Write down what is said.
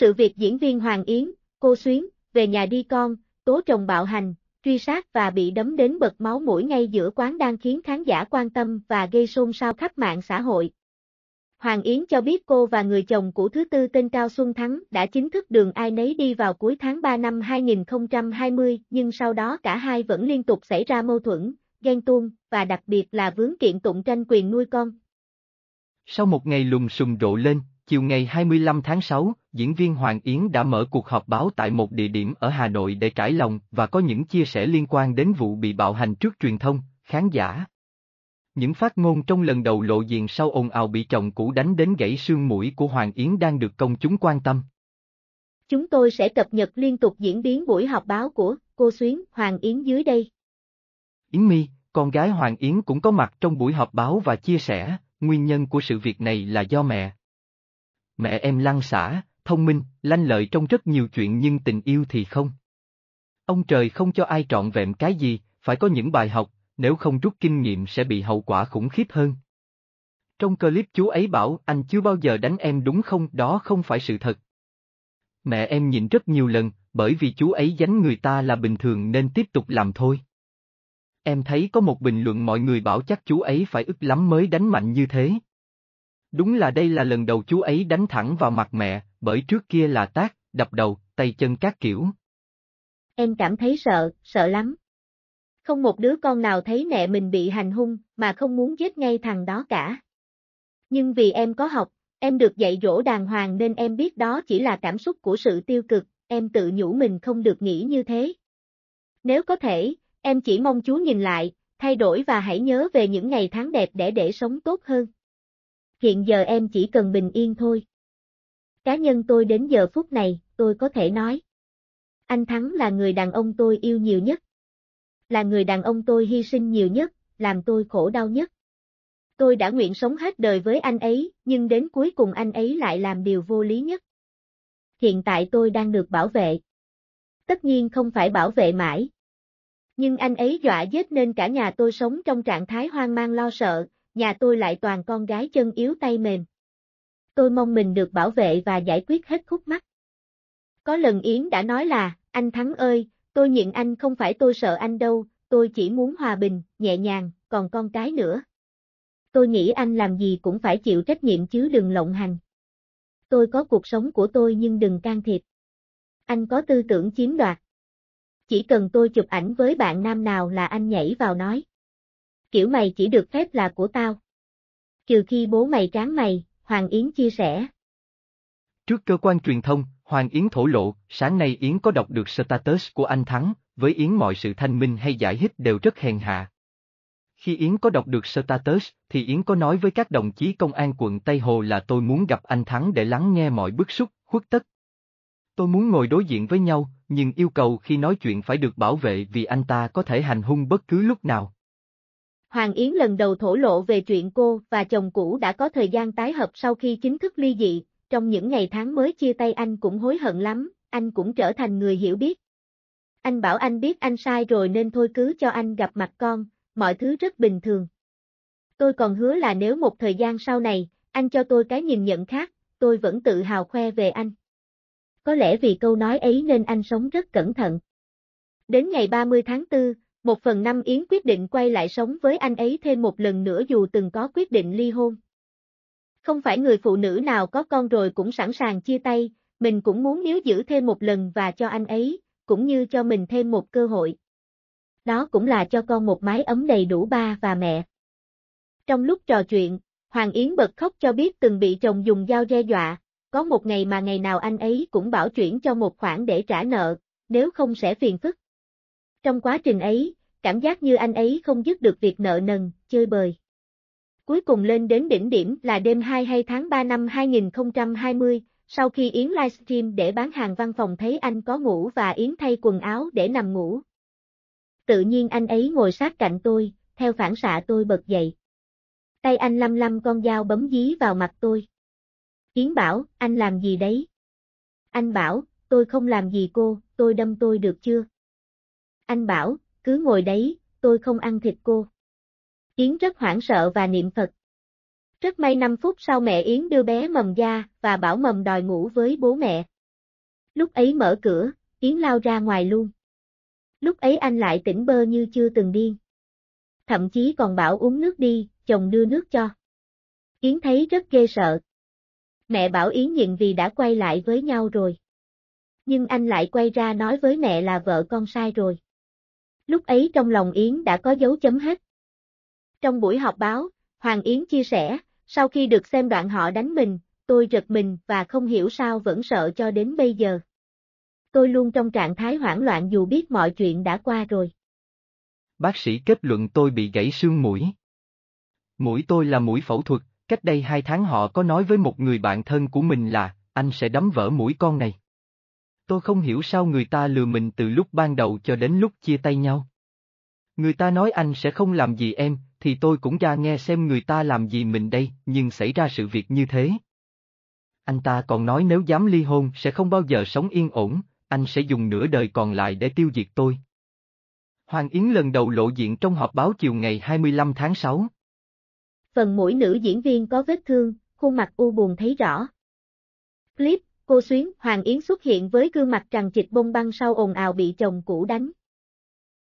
sự việc diễn viên Hoàng Yến, cô Xuyến, về nhà đi con, tố chồng bạo hành, truy sát và bị đấm đến bật máu mũi ngay giữa quán đang khiến khán giả quan tâm và gây xôn xao khắp mạng xã hội. Hoàng Yến cho biết cô và người chồng của thứ tư tên Cao Xuân Thắng đã chính thức đường ai nấy đi vào cuối tháng 3 năm 2020 nhưng sau đó cả hai vẫn liên tục xảy ra mâu thuẫn, ghen tuông và đặc biệt là vướng kiện tụng tranh quyền nuôi con. Sau một ngày lùng sùng rộ lên, Chiều ngày 25 tháng 6, diễn viên Hoàng Yến đã mở cuộc họp báo tại một địa điểm ở Hà Nội để trải lòng và có những chia sẻ liên quan đến vụ bị bạo hành trước truyền thông, khán giả. Những phát ngôn trong lần đầu lộ diện sau ồn ào bị chồng cũ đánh đến gãy xương mũi của Hoàng Yến đang được công chúng quan tâm. Chúng tôi sẽ cập nhật liên tục diễn biến buổi họp báo của cô Xuyến Hoàng Yến dưới đây. Yến My, con gái Hoàng Yến cũng có mặt trong buổi họp báo và chia sẻ, nguyên nhân của sự việc này là do mẹ, Mẹ em lăn xả, thông minh, lanh lợi trong rất nhiều chuyện nhưng tình yêu thì không. Ông trời không cho ai trọn vẹn cái gì, phải có những bài học, nếu không rút kinh nghiệm sẽ bị hậu quả khủng khiếp hơn. Trong clip chú ấy bảo anh chưa bao giờ đánh em đúng không đó không phải sự thật. Mẹ em nhìn rất nhiều lần, bởi vì chú ấy dánh người ta là bình thường nên tiếp tục làm thôi. Em thấy có một bình luận mọi người bảo chắc chú ấy phải ức lắm mới đánh mạnh như thế. Đúng là đây là lần đầu chú ấy đánh thẳng vào mặt mẹ, bởi trước kia là tác, đập đầu, tay chân các kiểu. Em cảm thấy sợ, sợ lắm. Không một đứa con nào thấy mẹ mình bị hành hung, mà không muốn giết ngay thằng đó cả. Nhưng vì em có học, em được dạy dỗ đàng hoàng nên em biết đó chỉ là cảm xúc của sự tiêu cực, em tự nhủ mình không được nghĩ như thế. Nếu có thể, em chỉ mong chú nhìn lại, thay đổi và hãy nhớ về những ngày tháng đẹp để để sống tốt hơn hiện giờ em chỉ cần bình yên thôi. Cá nhân tôi đến giờ phút này, tôi có thể nói. Anh Thắng là người đàn ông tôi yêu nhiều nhất. Là người đàn ông tôi hy sinh nhiều nhất, làm tôi khổ đau nhất. Tôi đã nguyện sống hết đời với anh ấy, nhưng đến cuối cùng anh ấy lại làm điều vô lý nhất. Hiện tại tôi đang được bảo vệ. Tất nhiên không phải bảo vệ mãi. Nhưng anh ấy dọa giết nên cả nhà tôi sống trong trạng thái hoang mang lo sợ, nhà tôi lại toàn con gái chân yếu tay mềm. Tôi mong mình được bảo vệ và giải quyết hết khúc mắc. Có lần Yến đã nói là, anh Thắng ơi, tôi nhịn anh không phải tôi sợ anh đâu, tôi chỉ muốn hòa bình, nhẹ nhàng, còn con cái nữa. Tôi nghĩ anh làm gì cũng phải chịu trách nhiệm chứ đừng lộng hành. Tôi có cuộc sống của tôi nhưng đừng can thiệp. Anh có tư tưởng chiếm đoạt. Chỉ cần tôi chụp ảnh với bạn nam nào là anh nhảy vào nói kiểu mày chỉ được phép là của tao. Trừ khi bố mày tráng mày, Hoàng Yến chia sẻ. Trước cơ quan truyền thông, Hoàng Yến thổ lộ, sáng nay Yến có đọc được status của anh Thắng, với Yến mọi sự thanh minh hay giải thích đều rất hèn hạ. Khi Yến có đọc được status, thì Yến có nói với các đồng chí công an quận Tây Hồ là tôi muốn gặp anh Thắng để lắng nghe mọi bức xúc, khuất tất. Tôi muốn ngồi đối diện với nhau, nhưng yêu cầu khi nói chuyện phải được bảo vệ vì anh ta có thể hành hung bất cứ lúc nào. Hoàng Yến lần đầu thổ lộ về chuyện cô và chồng cũ đã có thời gian tái hợp sau khi chính thức ly dị, trong những ngày tháng mới chia tay anh cũng hối hận lắm, anh cũng trở thành người hiểu biết. Anh bảo anh biết anh sai rồi nên thôi cứ cho anh gặp mặt con, mọi thứ rất bình thường. Tôi còn hứa là nếu một thời gian sau này, anh cho tôi cái nhìn nhận khác, tôi vẫn tự hào khoe về anh. Có lẽ vì câu nói ấy nên anh sống rất cẩn thận. Đến ngày 30 tháng 4, một phần năm Yến quyết định quay lại sống với anh ấy thêm một lần nữa dù từng có quyết định ly hôn. Không phải người phụ nữ nào có con rồi cũng sẵn sàng chia tay, mình cũng muốn níu giữ thêm một lần và cho anh ấy, cũng như cho mình thêm một cơ hội. Đó cũng là cho con một mái ấm đầy đủ ba và mẹ. Trong lúc trò chuyện, Hoàng Yến bật khóc cho biết từng bị chồng dùng dao đe dọa, có một ngày mà ngày nào anh ấy cũng bảo chuyển cho một khoản để trả nợ, nếu không sẽ phiền phức. Trong quá trình ấy, cảm giác như anh ấy không dứt được việc nợ nần, chơi bời. Cuối cùng lên đến đỉnh điểm là đêm 2 hay tháng 3 năm 2020, sau khi Yến livestream để bán hàng văn phòng thấy anh có ngủ và Yến thay quần áo để nằm ngủ. Tự nhiên anh ấy ngồi sát cạnh tôi, theo phản xạ tôi bật dậy. Tay anh lăm lăm con dao bấm dí vào mặt tôi. Yến bảo, anh làm gì đấy? Anh bảo, tôi không làm gì cô, tôi đâm tôi được chưa? anh bảo, cứ ngồi đấy, tôi không ăn thịt cô. Yến rất hoảng sợ và niệm Phật. Rất may 5 phút sau mẹ Yến đưa bé mầm ra và bảo mầm đòi ngủ với bố mẹ. Lúc ấy mở cửa, Yến lao ra ngoài luôn. Lúc ấy anh lại tỉnh bơ như chưa từng điên. Thậm chí còn bảo uống nước đi, chồng đưa nước cho. Yến thấy rất ghê sợ. Mẹ bảo Yến nhịn vì đã quay lại với nhau rồi. Nhưng anh lại quay ra nói với mẹ là vợ con sai rồi. Lúc ấy trong lòng Yến đã có dấu chấm hết. Trong buổi họp báo, Hoàng Yến chia sẻ, sau khi được xem đoạn họ đánh mình, tôi giật mình và không hiểu sao vẫn sợ cho đến bây giờ. Tôi luôn trong trạng thái hoảng loạn dù biết mọi chuyện đã qua rồi. Bác sĩ kết luận tôi bị gãy xương mũi. Mũi tôi là mũi phẫu thuật, cách đây hai tháng họ có nói với một người bạn thân của mình là, anh sẽ đấm vỡ mũi con này. Tôi không hiểu sao người ta lừa mình từ lúc ban đầu cho đến lúc chia tay nhau. Người ta nói anh sẽ không làm gì em, thì tôi cũng ra nghe xem người ta làm gì mình đây, nhưng xảy ra sự việc như thế. Anh ta còn nói nếu dám ly hôn sẽ không bao giờ sống yên ổn, anh sẽ dùng nửa đời còn lại để tiêu diệt tôi. Hoàng Yến lần đầu lộ diện trong họp báo chiều ngày 25 tháng 6. Phần mũi nữ diễn viên có vết thương, khuôn mặt u buồn thấy rõ. Clip cô xuyến, Hoàng Yến xuất hiện với gương mặt tràn trịch bông băng sau ồn ào bị chồng cũ đánh.